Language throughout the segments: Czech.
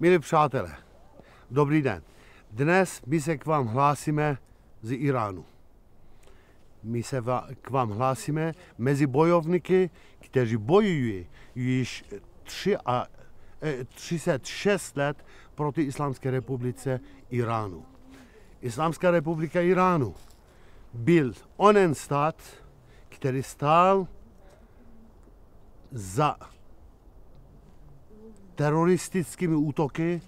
Milí přátelé, dobrý den. Dnes my se k vám hlásíme z Iránu. My se k vám hlásíme mezi bojovníky, kteří bojují již 3 a, e, eh, 36 let proti Islámské republice Iránu. Islámská republika Iránu byl onen stát, který stál za teroristickými útoky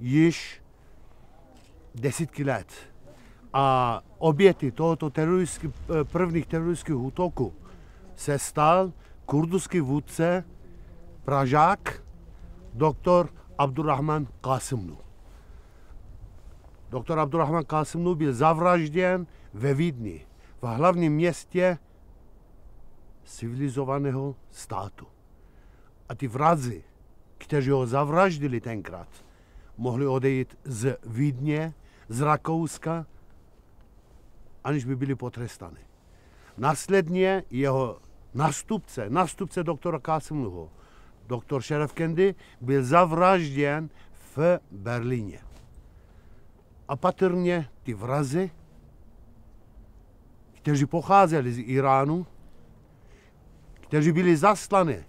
již desítky let. A oběty tohoto teroristický, eh, prvních teroristických útoků se stal kurdský vůdce Pražák, doktor Abdurrahman Kasimnu. Doktor Abdurrahman Kasimnu byl zavražděn ve Vídni, v hlavním městě civilizovaného státu. A ty vrazy, kteří ho zavraždili tenkrát, mohli odejít z Vídně, z Rakouska, aniž by byli potrestani. Následně jeho nástupce, nástupce doktora Kasimluho, doktor Šerefkendy, byl zavražděn v Berlíně. A patrně ty vrazy, kteří pocházeli z Iránu, kteří byli zaslany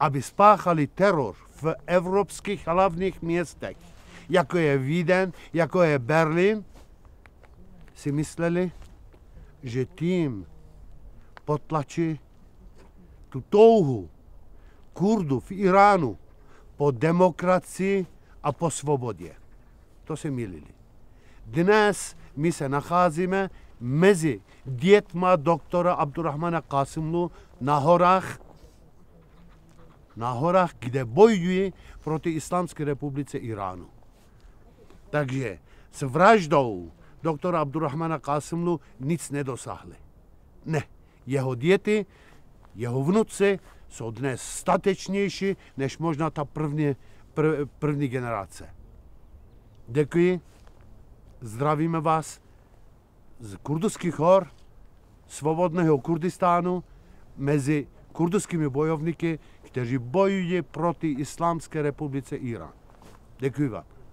aby spáchali teror v evropských hlavních městech, jako je Víden, jako je Berlín, si mysleli, že tím potlačí tu touhu Kurdů v Iránu po demokracii a po svobodě. To se milili. Dnes my se nacházíme mezi dětma doktora Abdurrahmana Kasimlu na horách na horách, kde bojuje proti Islámské republice Iránu. Takže s vraždou doktora Abdurrahmana Kasimlu nic nedosáhli. Ne, jeho děti, jeho vnuci jsou dnes statečnější než možná ta první, prv, první generace. Děkuji, zdravíme vás z kurdských hor, svobodného Kurdistánu, mezi курдскими бојовники ќе тежи бојује проти Исламска република Иран. Декуват.